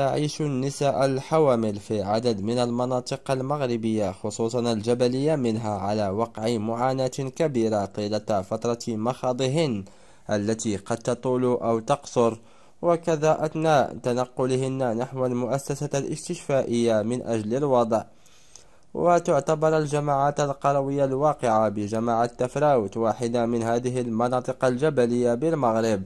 تعيش النساء الحوامل في عدد من المناطق المغربية خصوصا الجبلية منها على وقع معاناة كبيرة طيلة فترة مخاضهن التي قد تطول أو تقصر وكذا أثناء تنقلهن نحو المؤسسة الاستشفائية من أجل الوضع وتعتبر الجماعات القروية الواقعة بجماعة تفراوت واحدة من هذه المناطق الجبلية بالمغرب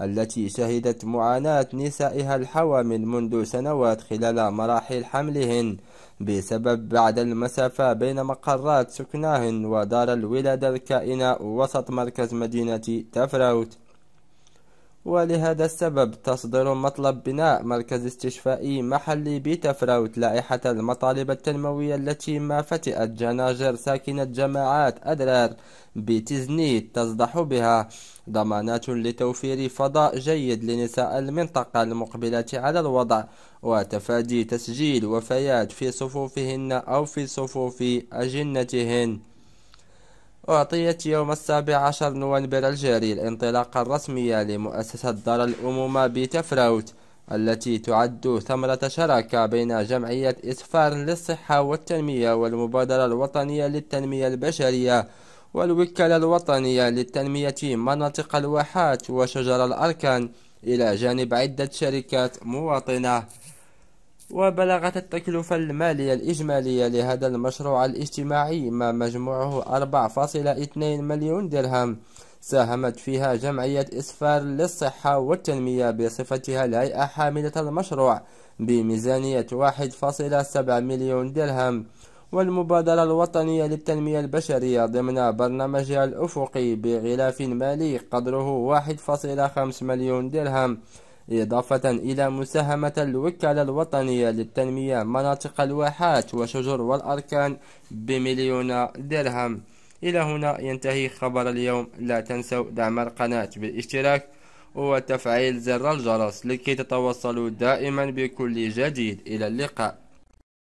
التي شهدت معاناة نسائها الحوامل منذ سنوات خلال مراحل حملهن بسبب بعد المسافة بين مقرات سكناهن ودار الولادة الكائنة وسط مركز مدينة تفراوت ولهذا السبب تصدر مطلب بناء مركز استشفائي محلي بتفراوت لائحة المطالب التنموية التي ما فتئت جناجر ساكنة جماعات أدرار بتزنيد تصدح بها ضمانات لتوفير فضاء جيد لنساء المنطقة المقبلة على الوضع وتفادي تسجيل وفيات في صفوفهن أو في صفوف أجنتهن أعطيت يوم السابع عشر نوفمبر الجاري الانطلاقة الرسمية لمؤسسة دار الأمومة بتفراوت التي تعد ثمرة شراكة بين جمعية إسفار للصحة والتنمية والمبادرة الوطنية للتنمية البشرية والوكالة الوطنية للتنمية مناطق الواحات وشجر الأركان إلى جانب عدة شركات مواطنة وبلغت التكلفة المالية الإجمالية لهذا المشروع الاجتماعي ما مجموعه 4.2 مليون درهم ساهمت فيها جمعية إسفار للصحة والتنمية بصفتها الهيئة حاملة المشروع بميزانية 1.7 مليون درهم والمبادرة الوطنية للتنمية البشرية ضمن برنامجها الأفقي بغلاف مالي قدره 1.5 مليون درهم إضافة إلى مساهمة الوكالة الوطنية للتنمية مناطق الواحات وشجر والأركان بمليون درهم إلى هنا ينتهي خبر اليوم لا تنسوا دعم القناة بالاشتراك وتفعيل زر الجرس لكي تتوصلوا دائما بكل جديد إلى اللقاء